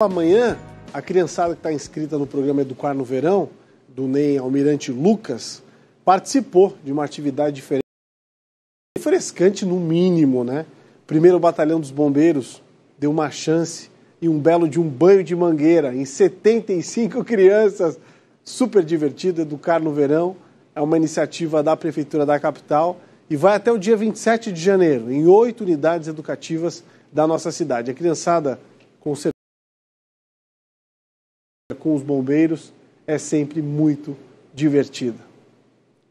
Amanhã, a criançada que está inscrita no programa Educar no Verão, do Ney Almirante Lucas, participou de uma atividade diferente, refrescante no mínimo, né? Primeiro Batalhão dos Bombeiros deu uma chance e um belo de um banho de mangueira em 75 crianças. Super divertido, Educar no Verão. É uma iniciativa da Prefeitura da Capital e vai até o dia 27 de janeiro, em oito unidades educativas da nossa cidade. A criançada, com certeza com os bombeiros é sempre muito divertida.